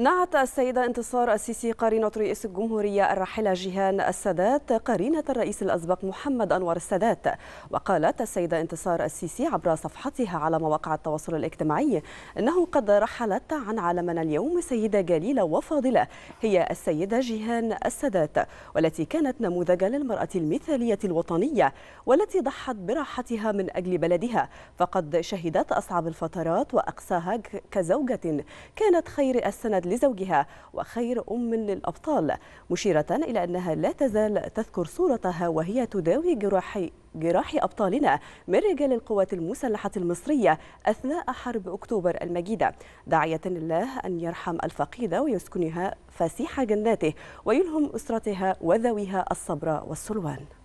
نعت السيدة انتصار السيسي قرينة رئيس الجمهورية الراحلة جيهان السادات قرينة الرئيس الأسبق محمد أنور السادات وقالت السيدة انتصار السيسي عبر صفحتها على مواقع التواصل الاجتماعي أنه قد رحلت عن عالمنا اليوم سيدة جليلة وفاضلة هي السيدة جيهان السادات والتي كانت نموذجا للمرأة المثالية الوطنية والتي ضحت براحتها من أجل بلدها فقد شهدت أصعب الفترات وأقساها كزوجة كانت خير السند لزوجها وخير أم للأبطال مشيرة إلى أنها لا تزال تذكر صورتها وهي تداوي جراحي جراح أبطالنا من رجال القوات المسلحة المصرية أثناء حرب أكتوبر المجيدة داعية الله أن يرحم الفقيدة ويسكنها فسيح جناته ويلهم أسرتها وذويها الصبر والسلوان